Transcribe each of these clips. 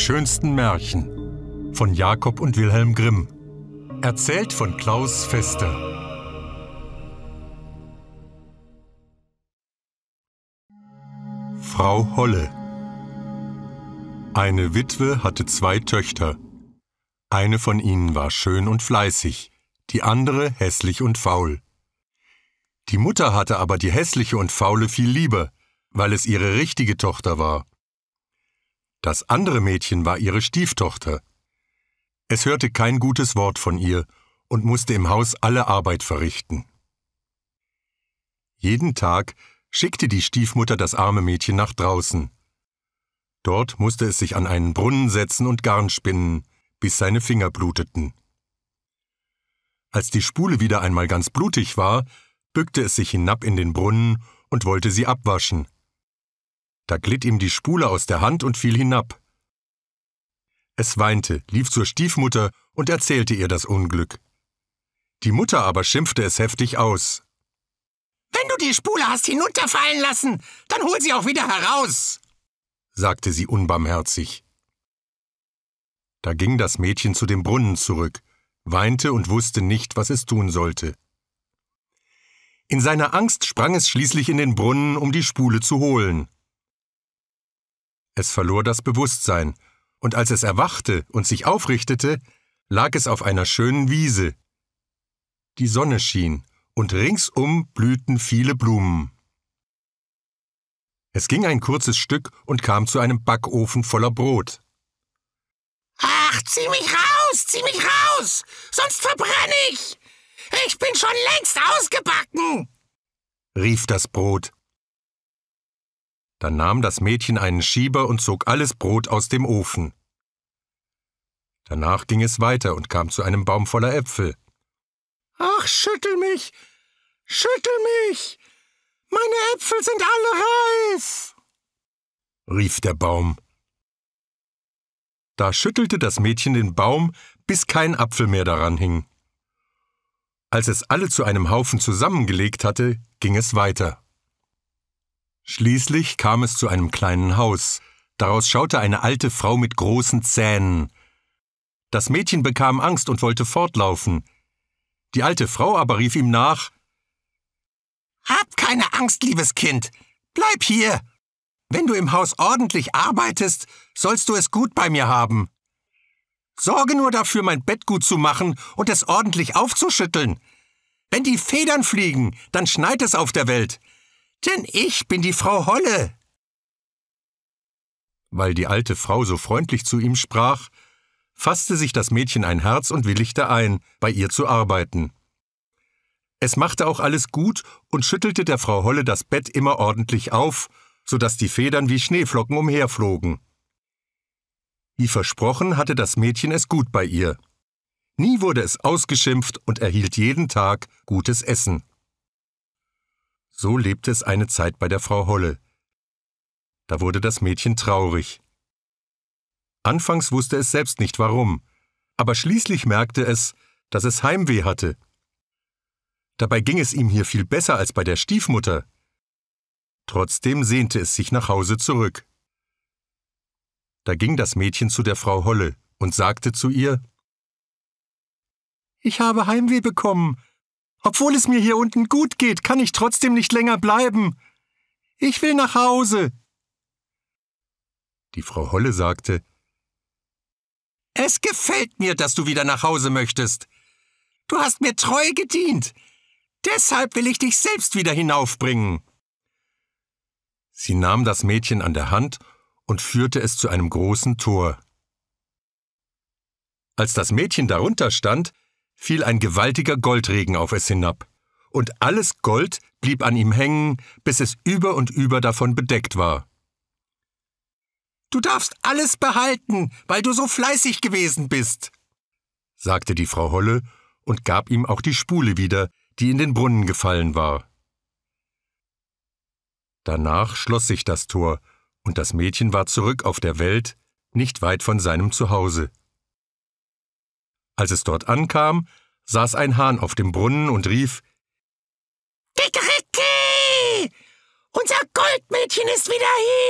schönsten Märchen von Jakob und Wilhelm Grimm. Erzählt von Klaus Fester. Frau Holle Eine Witwe hatte zwei Töchter. Eine von ihnen war schön und fleißig, die andere hässlich und faul. Die Mutter hatte aber die hässliche und faule viel lieber, weil es ihre richtige Tochter war. Das andere Mädchen war ihre Stieftochter. Es hörte kein gutes Wort von ihr und musste im Haus alle Arbeit verrichten. Jeden Tag schickte die Stiefmutter das arme Mädchen nach draußen. Dort musste es sich an einen Brunnen setzen und Garn spinnen, bis seine Finger bluteten. Als die Spule wieder einmal ganz blutig war, bückte es sich hinab in den Brunnen und wollte sie abwaschen. Da glitt ihm die Spule aus der Hand und fiel hinab. Es weinte, lief zur Stiefmutter und erzählte ihr das Unglück. Die Mutter aber schimpfte es heftig aus. Wenn du die Spule hast hinunterfallen lassen, dann hol sie auch wieder heraus, sagte sie unbarmherzig. Da ging das Mädchen zu dem Brunnen zurück, weinte und wusste nicht, was es tun sollte. In seiner Angst sprang es schließlich in den Brunnen, um die Spule zu holen. Es verlor das Bewusstsein, und als es erwachte und sich aufrichtete, lag es auf einer schönen Wiese. Die Sonne schien, und ringsum blühten viele Blumen. Es ging ein kurzes Stück und kam zu einem Backofen voller Brot. Ach, zieh mich raus, zieh mich raus, sonst verbrenne ich. Ich bin schon längst ausgebacken, rief das Brot. Dann nahm das Mädchen einen Schieber und zog alles Brot aus dem Ofen. Danach ging es weiter und kam zu einem Baum voller Äpfel. Ach, schüttel mich! Schüttel mich! Meine Äpfel sind alle reif! rief der Baum. Da schüttelte das Mädchen den Baum, bis kein Apfel mehr daran hing. Als es alle zu einem Haufen zusammengelegt hatte, ging es weiter. Schließlich kam es zu einem kleinen Haus. Daraus schaute eine alte Frau mit großen Zähnen. Das Mädchen bekam Angst und wollte fortlaufen. Die alte Frau aber rief ihm nach Hab keine Angst, liebes Kind. Bleib hier. Wenn du im Haus ordentlich arbeitest, sollst du es gut bei mir haben. Sorge nur dafür, mein Bett gut zu machen und es ordentlich aufzuschütteln. Wenn die Federn fliegen, dann schneit es auf der Welt. Denn ich bin die Frau Holle. Weil die alte Frau so freundlich zu ihm sprach, fasste sich das Mädchen ein Herz und willigte ein, bei ihr zu arbeiten. Es machte auch alles gut und schüttelte der Frau Holle das Bett immer ordentlich auf, so dass die Federn wie Schneeflocken umherflogen. Wie versprochen hatte das Mädchen es gut bei ihr. Nie wurde es ausgeschimpft und erhielt jeden Tag gutes Essen. So lebte es eine Zeit bei der Frau Holle. Da wurde das Mädchen traurig. Anfangs wusste es selbst nicht warum, aber schließlich merkte es, dass es Heimweh hatte. Dabei ging es ihm hier viel besser als bei der Stiefmutter. Trotzdem sehnte es sich nach Hause zurück. Da ging das Mädchen zu der Frau Holle und sagte zu ihr Ich habe Heimweh bekommen, obwohl es mir hier unten gut geht, kann ich trotzdem nicht länger bleiben. Ich will nach Hause. Die Frau Holle sagte Es gefällt mir, dass du wieder nach Hause möchtest. Du hast mir treu gedient. Deshalb will ich dich selbst wieder hinaufbringen. Sie nahm das Mädchen an der Hand und führte es zu einem großen Tor. Als das Mädchen darunter stand, fiel ein gewaltiger Goldregen auf es hinab, und alles Gold blieb an ihm hängen, bis es über und über davon bedeckt war. Du darfst alles behalten, weil du so fleißig gewesen bist, sagte die Frau Holle und gab ihm auch die Spule wieder, die in den Brunnen gefallen war. Danach schloss sich das Tor, und das Mädchen war zurück auf der Welt, nicht weit von seinem Zuhause. Als es dort ankam, saß ein Hahn auf dem Brunnen und rief Kikeriki! Unser Goldmädchen ist wieder hier!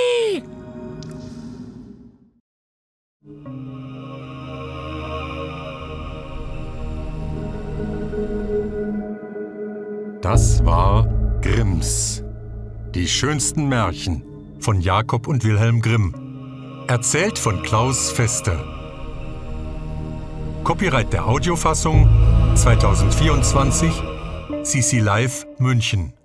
Das war Grimms. Die schönsten Märchen von Jakob und Wilhelm Grimm. Erzählt von Klaus Fester. Copyright der Audiofassung 2024 CC Live München.